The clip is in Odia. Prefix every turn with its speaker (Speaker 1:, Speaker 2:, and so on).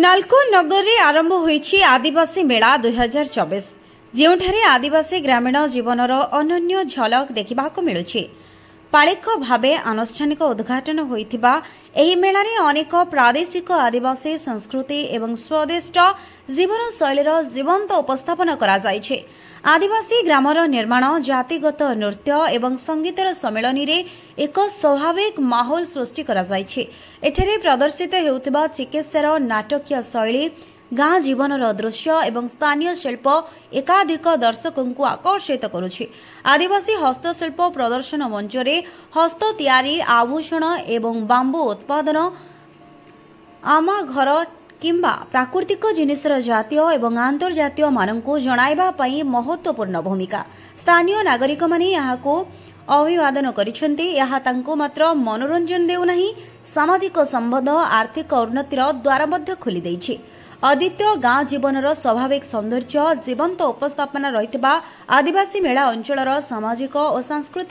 Speaker 1: ନାଲକୋ ନଗରରେ ଆରମ୍ଭ ହୋଇଛି ଆଦିବାସୀ ମେଳା ଦୁଇହଜାର ଚବିଶ ଯେଉଁଠାରେ ଆଦିବାସୀ ଗ୍ରାମୀଣ ଜୀବନର ଅନନ୍ୟ ଝଲକ ଦେଖିବାକୁ ମିଳୁଛି ପାଳିକ ଭାବେ ଆନୁଷ୍ଠାନିକ ଉଦ୍ଘାଟନ ହୋଇଥିବା ଏହି ମେଳାରେ ଅନେକ ପ୍ରାଦେଶିକ ଆଦିବାସୀ ସଂସ୍କୃତି ଏବଂ ସ୍ୱଦିଷ୍ଟ ଜୀବନଶୈଳୀର ଜୀବନ୍ତ ଉପସ୍ଥାପନ କରାଯାଇଛି ଆଦିବାସୀ ଗ୍ରାମର ନିର୍ମାଣ ଜାତିଗତ ନୃତ୍ୟ ଏବଂ ସଙ୍ଗୀତର ସମ୍ମିଳନୀରେ ଏକ ସ୍ୱାଭାବିକ ମାହୋଲ ସୃଷ୍ଟି କରାଯାଇଛି ଏଠାରେ ପ୍ରଦର୍ଶିତ ହେଉଥିବା ଚିକିତ୍ସାର ନାଟକୀୟ ଶୈଳୀ ଗାଁ ଜୀବନର ଦୃଶ୍ୟ ଏବଂ ସ୍ଥାନୀୟ ଶିଳ୍ପ ଏକାଧିକ ଦର୍ଶକଙ୍କୁ ଆକର୍ଷିତ କରୁଛି ଆଦିବାସୀ ହସ୍ତଶିଳ୍ପ ପ୍ରଦର୍ଶନ ମଞ୍ଚରେ ହସ୍ତ ତିଆରି ଆଭୂଷଣ ଏବଂ ବାମ୍ବୁ ଉତ୍ପାଦନ ଆମା ଘର କିମ୍ବା ପ୍ରାକୃତିକ ଜିନିଷର ଜାତୀୟ ଏବଂ ଆନ୍ତର୍ଜାତୀୟମାନଙ୍କୁ ଜଣାଇବା ପାଇଁ ମହତ୍ୱପୂର୍ଣ୍ଣ ଭୂମିକା ସ୍ଥାନୀୟ ନାଗରିକମାନେ ଏହାକୁ ଅଭିବାଦନ କରିଛନ୍ତି ଏହା ତାଙ୍କୁ ମାତ୍ର ମନୋରଞ୍ଜନ ଦେଉନାହିଁ ସାମାଜିକ ସମ୍ବନ୍ଧ ଆର୍ଥିକ ଉନ୍ନତିର ଦ୍ୱାର ମଧ୍ୟ ଖୋଲିଦେଇଛି ଆଦିତ୍ୟ ଗାଁ ଜୀବନର ସ୍ୱାଭାବିକ ସୌନ୍ଦର୍ଯ୍ୟ ଜୀବନ୍ତ ଉପସ୍ଥାପନା ରହିଥିବା ଆଦିବାସୀ ମେଳା ଅଞ୍ଚଳର ସାମାଜିକ ଓ ସାଂସ୍କୃତିକ